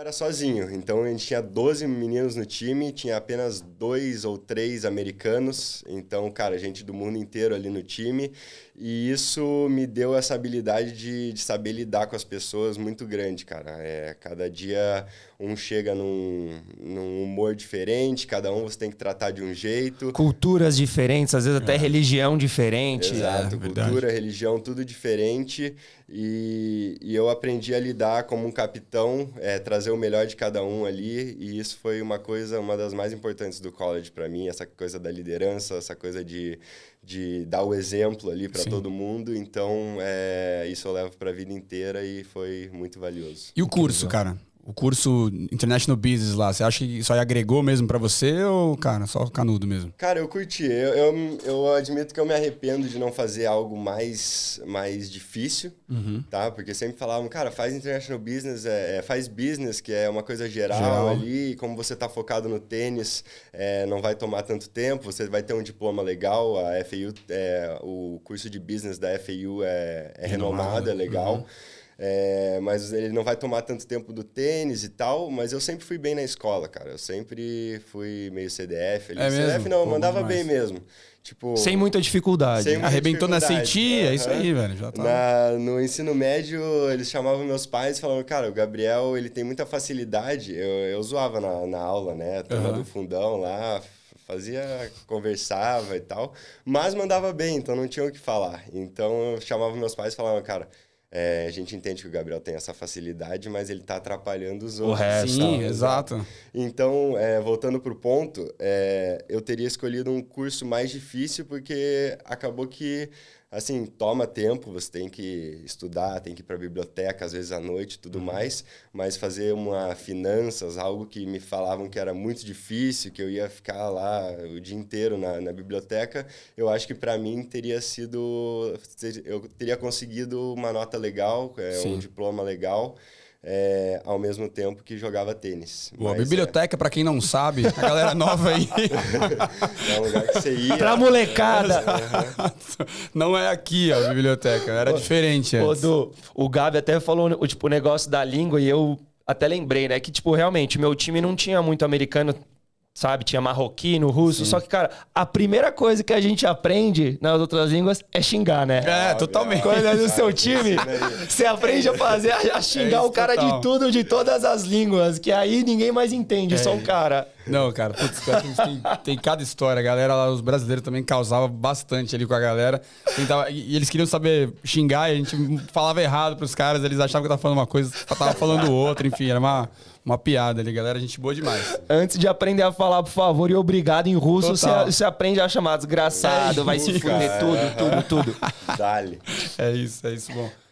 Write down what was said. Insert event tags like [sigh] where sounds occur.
era sozinho. Então a gente tinha 12 meninos no time, tinha apenas dois ou três americanos. Então, cara, gente do mundo inteiro ali no time. E isso me deu essa habilidade de, de saber lidar com as pessoas muito grande, cara. É, cada dia um chega num, num, humor diferente, cada um você tem que tratar de um jeito. Culturas diferentes, às vezes até é. religião diferente. Exato, é, cultura, verdade. religião, tudo diferente. E, e eu aprendi a lidar como um capitão, é, trazer trazer o melhor de cada um ali e isso foi uma coisa, uma das mais importantes do college para mim, essa coisa da liderança, essa coisa de, de dar o exemplo ali para todo mundo. Então, é, isso eu levo para a vida inteira e foi muito valioso. E o curso, cara? o curso International Business lá, você acha que isso aí agregou mesmo para você ou, cara, só canudo mesmo? Cara, eu curti. Eu, eu, eu, admito que eu me arrependo de não fazer algo mais, mais difícil, uhum. tá? Porque sempre falavam, cara, faz International Business, é, é, faz business, que é uma coisa geral, geral. ali. Como você tá focado no tênis, é, não vai tomar tanto tempo, você vai ter um diploma legal. A FAU, é, o curso de business da FAU é, é renomado, é legal. Uhum. É, mas ele não vai tomar tanto tempo do tênis e tal. Mas eu sempre fui bem na escola, cara. Eu sempre fui meio CDF. Ali. É CDF mesmo? não, eu mandava demais. bem mesmo. Tipo, sem muita dificuldade. Sem muita Arrebentou dificuldade. na sentia, é isso aí, velho. Já tá... Na, no ensino médio, eles chamavam meus pais e falavam, cara, o Gabriel ele tem muita facilidade. Eu, eu zoava na, na aula, né? Tava uhum. do fundão lá, fazia, conversava e tal. Mas mandava bem, então não tinha o que falar. Então eu chamava meus pais e falava, cara é, a gente entende que o Gabriel tem essa facilidade, mas ele está atrapalhando os outros. O resto, Sim, tá? exato. Então, é, voltando para o ponto, é, eu teria escolhido um curso mais difícil porque acabou que assim, toma tempo, você tem que estudar, tem que ir para a biblioteca, às vezes à noite tudo uhum. mais, mas fazer uma finanças, algo que me falavam que era muito difícil, que eu ia ficar lá o dia inteiro na, na biblioteca, eu acho que para mim teria sido, eu teria conseguido uma nota legal, é, um diploma legal, é, ao mesmo tempo que jogava tênis. Boa, Mas, biblioteca, é... para quem não sabe, a galera nova aí. [laughs] é um lugar que você ia. Pra molecada! Não é aqui a biblioteca, era Pô, diferente. antes. do, o Gabi até falou tipo, o negócio da língua e eu até lembrei, né? Que, tipo, realmente, meu time não tinha muito americano sabe? Tinha marroquino, russo. Sim. Só que, cara, a primeira coisa que a gente aprende nas outras línguas é xingar, né? É, totalmente. Quando é no seu time, você aprende a fazer, a xingar é o cara total. de tudo, de todas as línguas, que aí ninguém mais entende, é. só o é. cara. Não, cara, putz, tem, tem, cada história. A galera lá, os brasileiros também causava bastante ali com a galera. Tentava, e eles queriam saber xingar, e a gente falava errado pros caras, eles achavam que eu tava falando uma coisa, tava falando outra, enfim, era uma, uma piada ali, galera. A gente boa demais. Antes de aprender a falar, falar por favor e obrigado em russo, você, você aprende a chamar desgraçado, é vai se fuder tudo, tudo, tudo. [laughs] Dale. É isso, é isso, bom.